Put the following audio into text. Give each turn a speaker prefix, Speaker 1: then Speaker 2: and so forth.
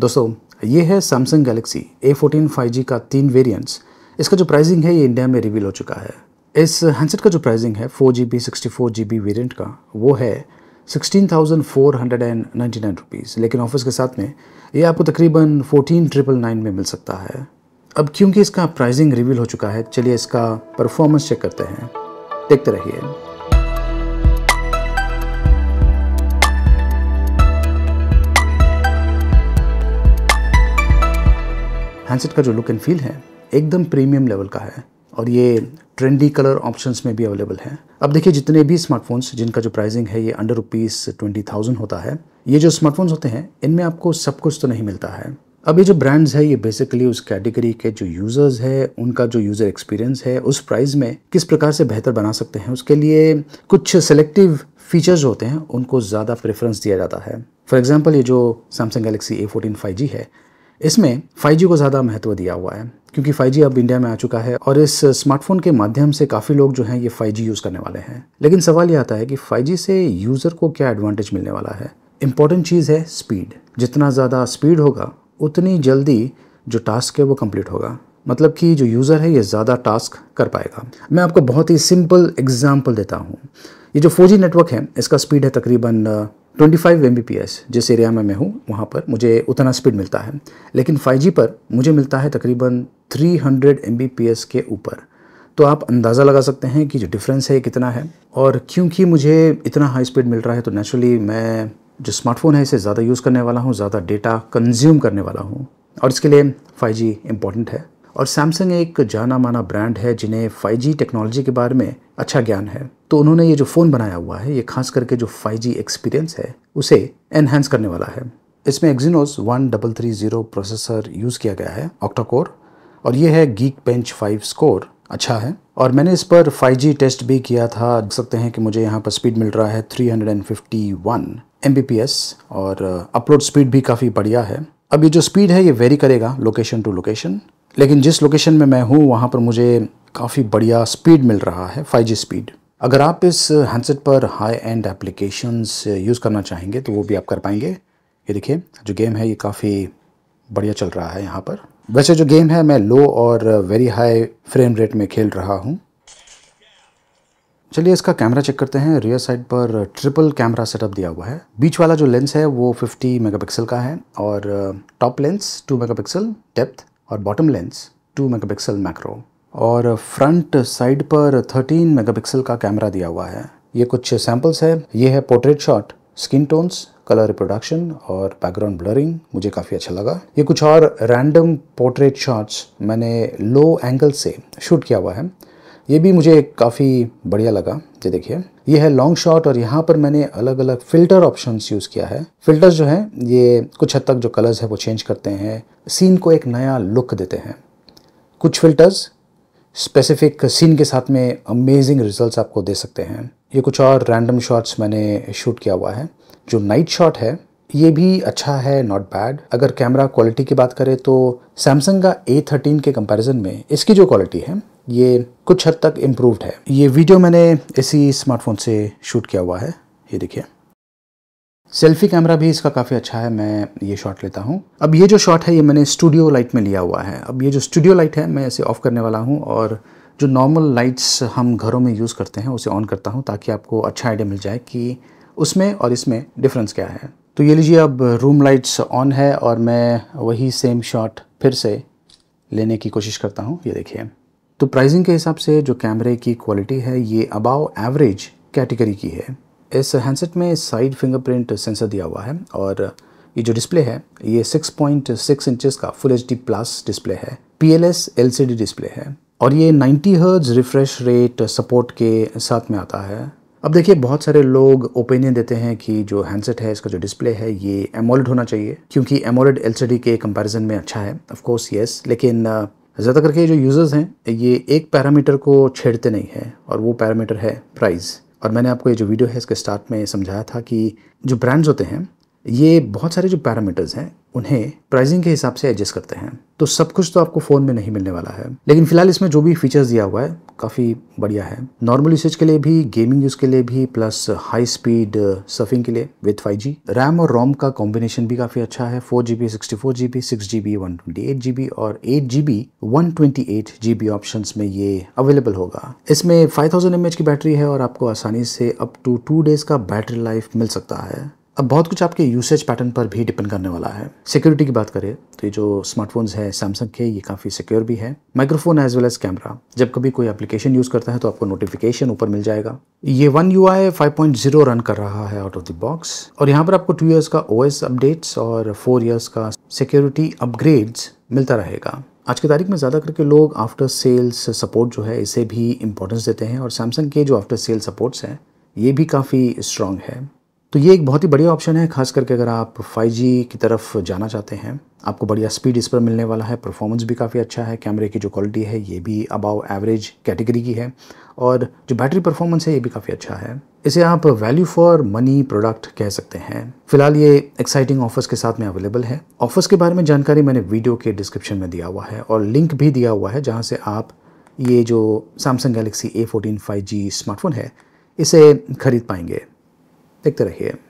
Speaker 1: दोस्तों ये है Samsung Galaxy A fourteen five का तीन वेरिएंट्स इसका जो प्राइसिंग है ये इंडिया में रिवील हो चुका है इस हैंडसेट का जो प्राइसिंग है four G B sixty four G B variant का वो है sixteen thousand four hundred and ninety nine rupees लेकिन ऑफिस के साथ में ये आपको तकरीबन फोर्टीन ट्रिपल नाइन में मिल सकता है अब क्योंकि इसका प्राइसिंग रिवील हो चुका है चलिए इसका परफॉर्मेंस चेक करते हैं देखते रहिए हैंडसेट का जो लुक एंड फील है एकदम प्रीमियम लेवल का है और ये ट्रेंडी कलर ऑप्शंस में भी अवेलेबल है अब देखिए जितने भी स्मार्टफोन्स जिनका जो प्राइसिंग है ये अंडर रुपीज़ ट्वेंटी थाउजेंड होता है ये जो स्मार्टफोन्स होते हैं इनमें आपको सब कुछ तो नहीं मिलता है अब ये जो ब्रांड्स है ये बेसिकली उस कैटेगरी के जो यूज़र्स है उनका जो यूज़र एक्सपीरियंस है उस प्राइस में किस प्रकार से बेहतर बना सकते हैं उसके लिए कुछ सेलेक्टिव फीचर्स होते हैं उनको ज़्यादा प्रेफरेंस दिया जाता है फॉर एग्जाम्पल ये जो Samsung Galaxy A fourteen five G है इसमें 5G को ज़्यादा महत्व दिया हुआ है क्योंकि 5G अब इंडिया में आ चुका है और इस स्मार्टफोन के माध्यम से काफ़ी लोग जो हैं ये 5G यूज़ करने वाले हैं लेकिन सवाल ये आता है कि 5G से यूज़र को क्या एडवांटेज मिलने वाला है इम्पॉर्टेंट चीज़ है स्पीड जितना ज़्यादा स्पीड होगा उतनी जल्दी जो टास्क है वो कम्प्लीट होगा मतलब कि जो यूज़र है ये ज़्यादा टास्क कर पाएगा मैं आपको बहुत ही सिंपल एग्जाम्पल देता हूँ ये जो फोर नेटवर्क है इसका स्पीड है तकरीबन फ़ाइव एम जिस एरिया में मैं हूँ वहाँ पर मुझे उतना स्पीड मिलता है लेकिन 5G पर मुझे मिलता है तकरीबन 300 हंड्रेड के ऊपर तो आप अंदाज़ा लगा सकते हैं कि जो डिफरेंस है कितना है और क्योंकि मुझे इतना हाई स्पीड मिल रहा है तो नेचुरली मैं जो स्मार्टफोन है इसे ज़्यादा यूज़ करने वाला हूँ ज़्यादा डेटा कंज्यूम करने वाला हूँ और इसके लिए 5G इम्पॉर्टेंट है और सैमसंग एक जाना माना ब्रांड है जिन्हें 5G टेक्नोलॉजी के बारे में अच्छा ज्ञान है तो उन्होंने ये जो फ़ोन बनाया हुआ है ये खास करके जो 5G एक्सपीरियंस है उसे एनहेंस करने वाला है इसमें Exynos one double three zero processor use किया गया है ऑक्टाकोर और ये है गीक बेंच फाइव स्कोर अच्छा है और मैंने इस पर 5G टेस्ट भी किया था देख सकते हैं कि मुझे यहाँ पर स्पीड मिल रहा है 351 Mbps और अपलोड uh, स्पीड भी काफ़ी बढ़िया है अब ये जो स्पीड है ये वेरी करेगा लोकेशन टू लोकेशन लेकिन जिस लोकेशन में मैं हूँ वहाँ पर मुझे काफ़ी बढ़िया स्पीड मिल रहा है 5G स्पीड अगर आप इस हैंडसेट पर हाई एंड एप्लीकेशंस यूज़ करना चाहेंगे तो वो भी आप कर पाएंगे ये देखिए जो गेम है ये काफ़ी बढ़िया चल रहा है यहाँ पर वैसे जो गेम है मैं लो और वेरी हाई फ्रेम रेट में खेल रहा हूँ चलिए इसका कैमरा चेक करते हैं रियर साइड पर ट्रिपल कैमरा सेटअप दिया हुआ है बीच वाला जो लेंस है वो 50 मेगापिक्सल का है और टॉप लेंस 2 मेगापिक्सल डेप्थ और बॉटम लेंस 2 मेगापिक्सल मैक्रो और फ्रंट साइड पर 13 मेगापिक्सल का कैमरा दिया हुआ है ये कुछ सैम्पल्स है ये है portrait shot skin tones colour reproduction और बैकग्राउंड ब्लरिंग मुझे काफ़ी अच्छा लगा ये कुछ और रैंडम पोर्ट्रेट शॉट्स मैंने लो एंगल से शूट किया हुआ है ये भी मुझे काफ़ी बढ़िया लगा ये देखिए ये है लॉन्ग शॉट और यहाँ पर मैंने अलग अलग फ़िल्टर ऑप्शंस यूज़ किया है फ़िल्टर्स जो हैं ये कुछ हद तक जो कलर्स है वो चेंज करते हैं सीन को एक नया लुक देते हैं कुछ फ़िल्टर्स स्पेसिफिक सीन के साथ में अमेजिंग रिजल्ट्स आपको दे सकते हैं ये कुछ और रैंडम शॉट्स मैंने शूट किया हुआ है जो नाइट शॉट है ये भी अच्छा है नॉट बैड अगर कैमरा क्वालिटी की बात करें तो सैमसंग का A13 के कंपैरिजन में इसकी जो क्वालिटी है ये कुछ हद तक इम्प्रूवड है ये वीडियो मैंने इसी स्मार्टफोन से शूट किया हुआ है ये देखिए सेल्फी कैमरा भी इसका काफ़ी अच्छा है मैं ये शॉट लेता हूँ अब ये जो शॉट है ये मैंने स्टूडियो लाइट में लिया हुआ है अब ये जो स्टूडियो लाइट है मैं इसे ऑफ़ करने वाला हूँ और जो नॉर्मल लाइट्स हम घरों में यूज़ करते हैं उसे ऑन करता हूँ ताकि आपको अच्छा आइडिया मिल जाए कि उसमें और इसमें डिफरेंस क्या है तो ये लीजिए अब रूम लाइट्स ऑन है और मैं वही सेम शॉट फिर से लेने की कोशिश करता हूँ ये देखिए तो प्राइसिंग के हिसाब से जो कैमरे की क्वालिटी है ये अबाव एवरेज कैटेगरी की है इस हैंडसेट में साइड फिंगरप्रिंट सेंसर दिया हुआ है और ये जो डिस्प्ले है ये 6.6 पॉइंट का फुल एच प्लस डिस्प्ले है पी एल डिस्प्ले है और ये 90 हर्ज रिफ्रेश रेट सपोर्ट के साथ में आता है अब देखिए बहुत सारे लोग ओपिनियन देते हैं कि जो हैंडसेट है इसका जो डिस्प्ले है ये एमोलेड होना चाहिए क्योंकि एमोलेड एलसीडी के कंपैरिजन में अच्छा है ऑफ कोर्स यस लेकिन ज़्यादा करके जो यूज़र्स हैं ये एक पैरामीटर को छेड़ते नहीं हैं और वो पैरामीटर है प्राइस और मैंने आपको ये जो वीडियो है इसके स्टार्ट में समझाया था कि जो ब्रांड्स होते हैं ये बहुत सारे जो पैरामीटर्स हैं उन्हें प्राइसिंग के हिसाब से एडजस्ट करते हैं तो सब कुछ तो आपको फ़ोन में नहीं मिलने वाला है लेकिन फिलहाल इसमें जो भी फीचर्स दिया हुआ है काफ़ी बढ़िया है नॉर्मल यूसेज के लिए भी गेमिंग यूज़ के लिए भी प्लस हाई स्पीड सर्फिंग के लिए विथ 5G रैम और रोम का कॉम्बिनेशन भी काफ़ी अच्छा है four G B sixty four G B six G B one twenty eight G B और eight G B one twenty eight G B option में ये अवेलेबल होगा इसमें फाइव थाउजेंड एम एच की बैटरी है और आपको आसानी से अप टू टू डेज का बैटरी लाइफ मिल सकता है अब बहुत कुछ आपके यूसेज पैटर्न पर भी डिपेंड करने वाला है सिक्योरिटी की बात करें तो ये जो स्मार्टफोन्स है सैमसंग के ये काफ़ी सिक्योर भी है microphone as well as camera जब कभी कोई एप्लीकेशन यूज़ करता है तो आपको नोटिफिकेशन ऊपर मिल जाएगा ये वन यू आई रन कर रहा है आउट ऑफ द बॉक्स और यहाँ पर आपको टू ईयर्स का ओ अपडेट्स और फोर ईयर्स का सिक्योरिटी अपग्रेड्स मिलता रहेगा आज की तारीख में ज़्यादा करके लोग आफ्टर सेल्स सपोर्ट जो है इसे भी इम्पोर्टेंस देते हैं और सैमसंग के जो आफ्टर सेल सपोर्ट्स हैं ये भी काफ़ी स्ट्रॉन्ग है तो ये एक बहुत ही बढ़िया ऑप्शन है खास करके अगर आप 5G की तरफ जाना चाहते हैं आपको बढ़िया स्पीड इस पर मिलने वाला है परफॉर्मेंस भी काफ़ी अच्छा है कैमरे की जो क्वालिटी है ये भी अबाव एवरेज कैटेगरी की है और जो बैटरी परफॉर्मेंस है ये भी काफ़ी अच्छा है इसे आप वैल्यू फॉर मनी प्रोडक्ट कह सकते हैं फिलहाल ये एक्साइटिंग ऑफर्स के साथ में अवेलेबल है ऑफर्स के बारे में जानकारी मैंने वीडियो के डिस्क्रिप्शन में दिया हुआ है और लिंक भी दिया हुआ है जहाँ से आप ये जो Samsung Galaxy A fourteen smartphone है इसे खरीद पाएंगे देखते रहिए